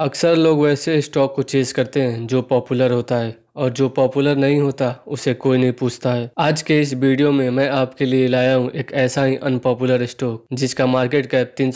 अक्सर लोग वैसे स्टॉक को चेज करते हैं जो पॉपुलर होता है और जो पॉपुलर नहीं होता उसे कोई नहीं पूछता है आज के इस वीडियो में मैं आपके लिए लाया हूँ एक ऐसा ही अनपॉपुलर स्टॉक जिसका मार्केट कैप तीन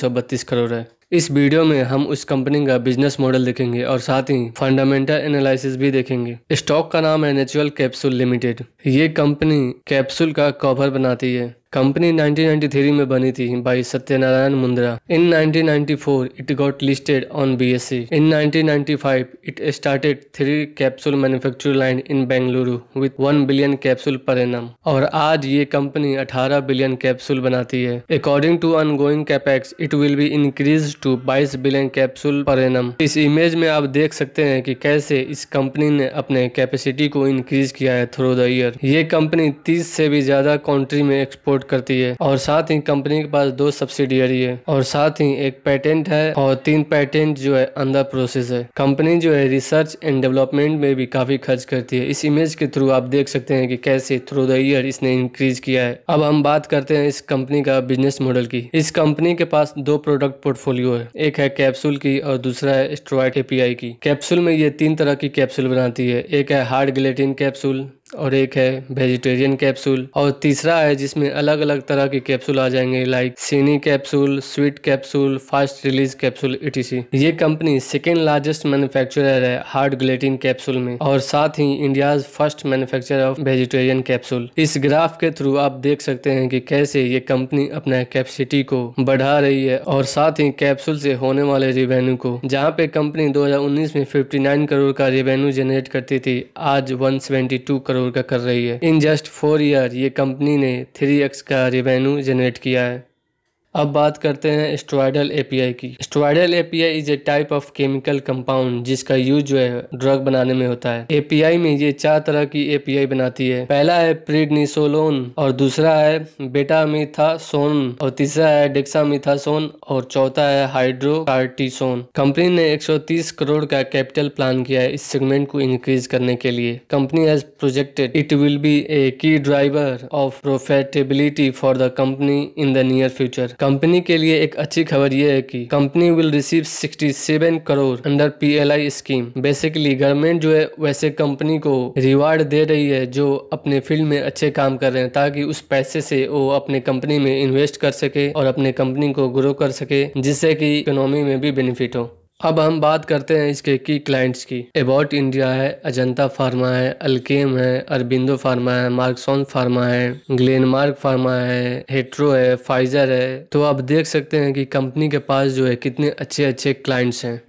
करोड़ है इस वीडियो में हम उस कंपनी का बिजनेस मॉडल देखेंगे और साथ ही फंडामेंटल एनालिसिस भी देखेंगे स्टॉक का नाम है नेचुरल कैप्सूल लिमिटेड ये कंपनी कैप्सूल का कवर बनाती है कंपनी 1993 में बनी थी by Satyanarayan Mundra in 1994 it got listed on BSC in 1995 it started three capsule manufacture line in Bengaluru with one billion capsule per annum और आज ये कंपनी 18 बिलियन कैप्सूल बनाती है according to ongoing capex it will be increase to बाईस billion capsule per annum इस image में आप देख सकते हैं की कैसे इस कंपनी ने अपने कैपेसिटी को इंक्रीज किया है थ्रू द ईयर ये कंपनी तीस से भी ज्यादा कंट्री में एक्सपोर्ट सपोर्ट करती है और साथ ही कंपनी के पास दो सब्सिडियरी है और साथ ही एक पेटेंट है और तीन पेटेंट जो है अंदर प्रोसेस है कंपनी जो है रिसर्च एंड डेवलपमेंट में भी काफी खर्च करती है इस इमेज के थ्रू आप देख सकते हैं कि कैसे थ्रू द ईयर इसने इंक्रीज किया है अब हम बात करते हैं इस कंपनी का बिजनेस मॉडल की इस कंपनी के पास दो प्रोडक्ट पोर्टफोलियो है एक है कैप्सूल की और दूसरा है स्ट्रॉइड एपीआई की कैप्सूल में ये तीन तरह की कैप्सूल बनाती है एक है हार्ड ग्लेटिन कैप्सूल और एक है वेजिटेरियन कैप्सूल और तीसरा है जिसमें अलग अलग तरह के कैप्सूल आ जाएंगे लाइक सीनी capsule sweet capsule fast release capsule ETC ये कंपनी सेकेंड लार्जेस्ट मैन्युफैक्चरर है हार्ड ग्लेटिन कैप्सूल में और साथ ही India first manufacturer of vegetarian capsule इस ग्राफ के थ्रू आप देख सकते हैं कि कैसे ये कंपनी अपना कैपेसिटी को बढ़ा रही है और साथ ही कैप्सूल से होने वाले रिवेन्यू को जहाँ पे कंपनी दो में फिफ्टी करोड़ का रिवेन्यू जनरेट करती थी आज वन करोड़ करोड़ का कर रही है इन जस्ट फोर ईयर ये कंपनी ने थ्री एक्स का रेवेन्यू जनरेट किया है अब बात करते हैं स्टोइडल एपीआई की steroidal API is a type of chemical compound जिसका यूज जो है ड्रग बनाने में होता है एपीआई में ये चार तरह की एपीआई बनाती है पहला है प्रीडनिसोलोन और दूसरा है बेटामिथासोन और तीसरा है डेक्सामिथासोन और चौथा है हाइड्रोकार्टिसोन कंपनी ने एक करोड़ का कैपिटल प्लान किया है इस सेगमेंट को इंक्रीज करने के लिए company has projected it will be a key driver of profitability for the company in the near future company के लिए एक अच्छी खबर यह है कि company will receive 67 crore under PLI scheme basically government जो है वैसे कंपनी को रिवार्ड दे रही है जो अपने फील्ड में अच्छे काम कर रहे हैं ताकि उस पैसे से वो अपने कंपनी में इन्वेस्ट कर सके और अपने कंपनी को ग्रो कर सके जिससे कि इकोनॉमी में भी बेनिफिट हो अब हम बात करते हैं इसके की क्लाइंट्स की एबॉट इंडिया है अजंता फार्मा है अल्केम है अरबिंदो फार्मा है मार्कसॉन फार्मा है ग्लेनमार्क फार्मा है हेट्रो है फाइजर है तो आप देख सकते हैं कि कंपनी के पास जो है कितने अच्छे अच्छे क्लाइंट्स हैं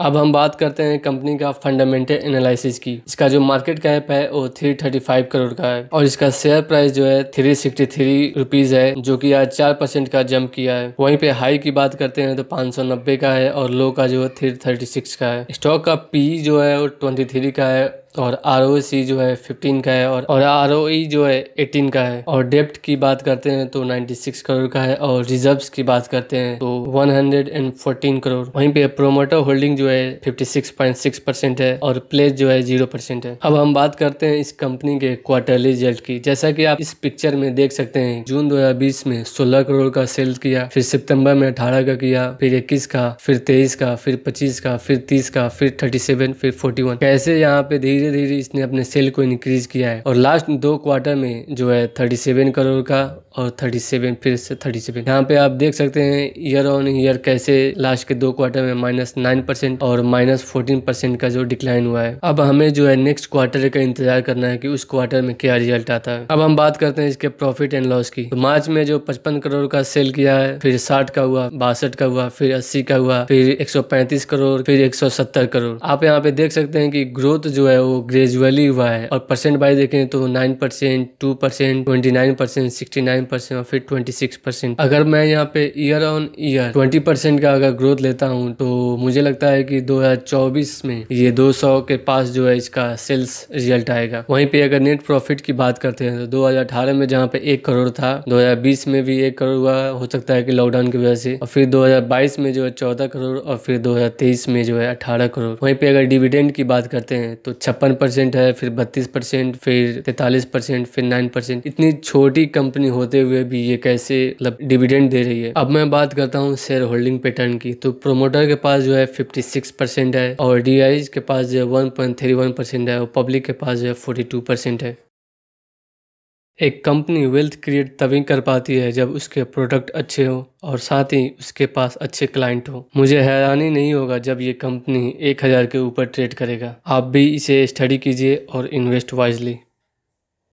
अब हम बात करते हैं कंपनी का फंडामेंटल एनालिसिस की इसका जो मार्केट कैप है वो 335 करोड़ का है और इसका शेयर प्राइस जो है 363 रुपीज है जो कि आज 4 परसेंट का जंप किया है वहीं पे हाई की बात करते हैं तो 590 का है और लो का जो है 336 का है स्टॉक का पी जो है वो 23 का है और आर e जो है 15 का है और और आर e जो है 18 का है और डेप्ट की बात करते हैं तो 96 करोड़ का है और रिजर्व्स की बात करते हैं तो 114 करोड़ वहीं पे प्रोमोटर होल्डिंग जो है 56.6 परसेंट है और प्लेस जो है जीरो परसेंट है अब हम बात करते हैं इस कंपनी के क्वार्टरली रिजल्ट की जैसा की आप इस पिक्चर में देख सकते हैं जून दो में सोलह करोड़ का सेल किया फिर सितम्बर में अठारह का किया फिर इक्कीस का फिर तेईस का फिर पच्चीस का फिर तीस का फिर थर्टी फिर फोर्टी कैसे यहाँ पे धीरे धीरे धीरे इसने अपने सेल को इंक्रीज किया है और लास्ट दो क्वार्टर में जो है थर्टी सेवन करोड़ का और 37 फिर से 37 यहाँ पे आप देख सकते हैं ईयर ऑन ईयर कैसे लास्ट के दो क्वार्टर में माइनस नाइन परसेंट और माइनस फोर्टीन परसेंट का जो डिक्लाइन हुआ है अब हमें जो है नेक्स्ट क्वार्टर का इंतजार करना है कि उस क्वार्टर में क्या रिजल्ट आता है अब हम बात करते हैं इसके प्रॉफिट एंड लॉस की तो मार्च में जो पचपन करोड़ का सेल किया है फिर साठ का हुआ बासठ का हुआ फिर अस्सी का हुआ फिर एक करोड़ फिर एक करोड़ आप यहाँ पे देख सकते हैं की ग्रोथ जो है वो ग्रेजुअली हुआ है और परसेंट वाइज देखें तो nine percent two percent twenty nine percent sixty nine nine percent और फिर ट्वेंटी सिक्स परसेंट अगर मैं यहाँ पे year on year twenty percent का अगर ग्रोथ लेता हूँ तो मुझे लगता है कि दो हजार चौबीस में ये दो सौ के पास जो है इसका सेल्स रिजल्ट आएगा वहीं पे अगर नेट प्रॉफिट की बात करते हैं तो दो हजार अठारह में जहाँ पे एक करोड़ था दो हजार बीस में भी एक करोड़ हुआ हो सकता है कि लॉकडाउन की वजह से और फिर दो हजार बाईस में जो है चौदह करोड़ और फिर दो हजार तेईस में जो है अठारह करोड़ वहीं पे अगर डिविडेंड की बात करते हैं तो छप्पन परसेंट है फिर बत्तीस परसेंट फिर तैतालीस परसेंट फिर नाइन परसेंट इतनी छोटी कंपनी होती होते हुए भी ये कैसे मतलब डिविडेंड दे रही है अब मैं बात करता हूँ शेयर होल्डिंग पैटर्न की तो प्रोमोटर के पास जो है 56 परसेंट है और डी के पास जो है परसेंट है और पब्लिक के पास जो है फोर्टी परसेंट है एक कंपनी वेल्थ क्रिएट तभी कर पाती है जब उसके प्रोडक्ट अच्छे हों और साथ ही उसके पास अच्छे क्लाइंट हो मुझे हैरानी नहीं होगा जब ये कंपनी एक हज़ार के ऊपर ट्रेड करेगा आप भी इसे स्टडी कीजिए और इन्वेस्ट वाइजली